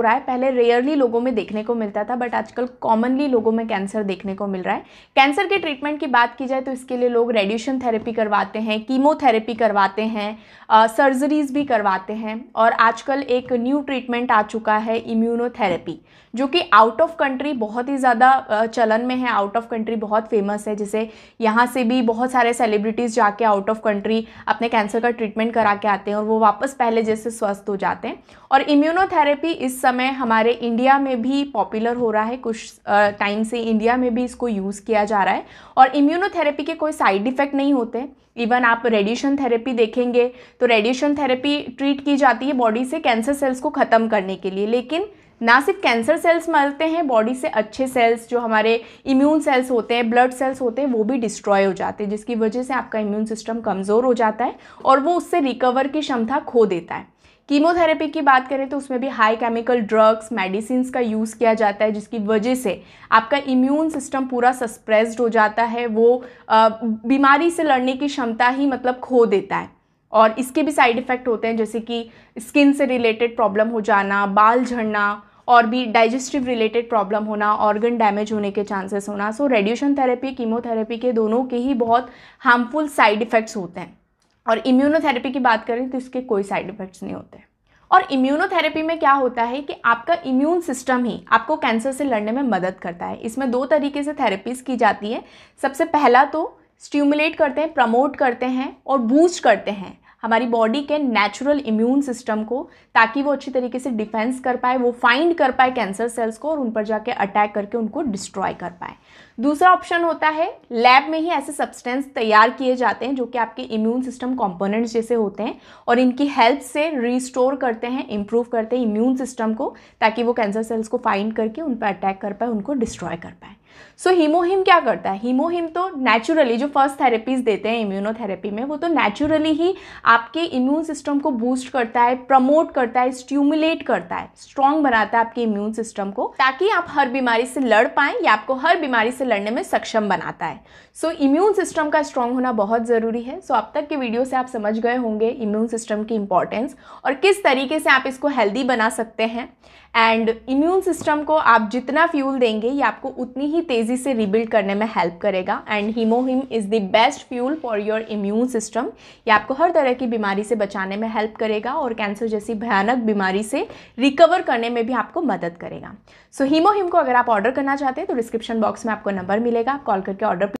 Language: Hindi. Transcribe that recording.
हो रहा है पहले रेयरली लोगों में देखने को मिलता था बट आजकल कॉमनली लोगों में कैंसर देखने को मिल रहा है कैंसर के ट्रीटमेंट की बात की जाए तो इसके लिए लोग रेडिएशन थेरेपी करवाते हैं कीमोथेरेपी करवाते हैं सर्जरीज भी करवाते हैं और आजकल एक न्यू ट्रीटमेंट आ चुका है इम्यूनोथेरेपी जो कि आउट ऑफ कंट्री बहुत ही ज़्यादा चलन में है आउट ऑफ कंट्री बहुत फेमस है जैसे यहाँ से भी बहुत सारे सेलिब्रिटीज़ जाके आउट ऑफ कंट्री अपने कैंसर का ट्रीटमेंट करा के आते हैं और वो वापस पहले जैसे स्वस्थ हो जाते हैं और इम्यूनोथेरेपी इस समय हमारे इंडिया में भी पॉपुलर हो रहा है कुछ टाइम से इंडिया में भी इसको यूज़ किया जा रहा है और इम्यूनोथेरेपी के कोई साइड इफ़ेक्ट नहीं होते इवन आप रेडिएशन थेरेपी देखेंगे तो रेडिएशन थेरेपी ट्रीट की जाती है बॉडी से कैंसर सेल्स को ख़त्म करने के लिए लेकिन ना सिर्फ कैंसर सेल्स मरते हैं बॉडी से अच्छे सेल्स जो हमारे इम्यून सेल्स होते हैं ब्लड सेल्स होते हैं वो भी डिस्ट्रॉय हो जाते हैं जिसकी वजह से आपका इम्यून सिस्टम कमज़ोर हो जाता है और वो उससे रिकवर की क्षमता खो देता है कीमोथेरेपी की बात करें तो उसमें भी हाई केमिकल ड्रग्स मेडिसिन का यूज़ किया जाता है जिसकी वजह से आपका इम्यून सिस्टम पूरा सस्प्रेस्ड हो जाता है वो बीमारी से लड़ने की क्षमता ही मतलब खो देता है और इसके भी साइड इफ़ेक्ट होते हैं जैसे कि स्किन से रिलेटेड प्रॉब्लम हो जाना बाल झड़ना और भी डाइजेस्टिव रिलेटेड प्रॉब्लम होना ऑर्गन डैमेज होने के चांसेस होना सो रेडिएशन थेरेपी कीमोथेरेपी के दोनों के ही बहुत हार्मफुल साइड इफ़ेक्ट्स होते हैं और इम्यूनोथेरेपी की बात करें तो इसके कोई साइड इफ़ेक्ट्स नहीं होते और इम्यूनोथेरेपी में क्या होता है कि आपका इम्यून सिस्टम ही आपको कैंसर से लड़ने में मदद करता है इसमें दो तरीके से थेरेपीज़ की जाती है सबसे पहला तो स्ट्यूमुलेट करते हैं प्रमोट करते हैं और बूस्ट करते हैं हमारी बॉडी के नेचुरल इम्यून सिस्टम को ताकि वो अच्छी तरीके से डिफेंस कर पाए वो फाइंड कर पाए कैंसर सेल्स को और उन पर जाके अटैक करके उनको डिस्ट्रॉय कर पाए दूसरा ऑप्शन होता है लैब में ही ऐसे सब्सटेंस तैयार किए जाते हैं जो कि आपके इम्यून सिस्टम कॉम्पोनेंट्स जैसे होते हैं और इनकी हेल्प से रिस्टोर करते हैं इम्प्रूव करते हैं इम्यून सिस्टम को ताकि वो कैंसर सेल्स को फाइंड करके उन पर अटैक कर पाए उनको डिस्ट्रॉय कर पाए सो so, हीमोहिम क्या करता है हीमोहिम तो नेचुरली जो फर्स्ट थेरेपीज देते हैं इम्यूनोथेरेपी में वो तो नेचुरली ही आपके इम्यून सिस्टम को बूस्ट करता है प्रमोट करता है स्ट्यूमुलेट करता है स्ट्रांग बनाता है आपके इम्यून सिस्टम को ताकि आप हर बीमारी से लड़ पाए या आपको हर बीमारी से लड़ने में सक्षम बनाता है सो इम्यून सिस्टम का स्ट्रांग होना बहुत ज़रूरी है सो so, अब तक के वीडियो से आप समझ गए होंगे इम्यून सिस्टम की इंपॉर्टेंस और किस तरीके से आप इसको हेल्दी बना सकते हैं एंड इम्यून सिस्टम को आप जितना फ्यूल देंगे ये आपको उतनी ही तेज़ी से रिबिल्ड करने में हेल्प करेगा and Hemohim is the best fuel for your immune system ये आपको हर तरह की बीमारी से बचाने में हेल्प करेगा और कैंसर जैसी भयानक बीमारी से रिकवर करने में भी आपको मदद करेगा सो so, हीमोहिम को अगर आप ऑर्डर करना चाहते हैं तो डिस्क्रिप्शन बॉक्स में आपको नंबर मिलेगा आप कॉल करके ऑर्डर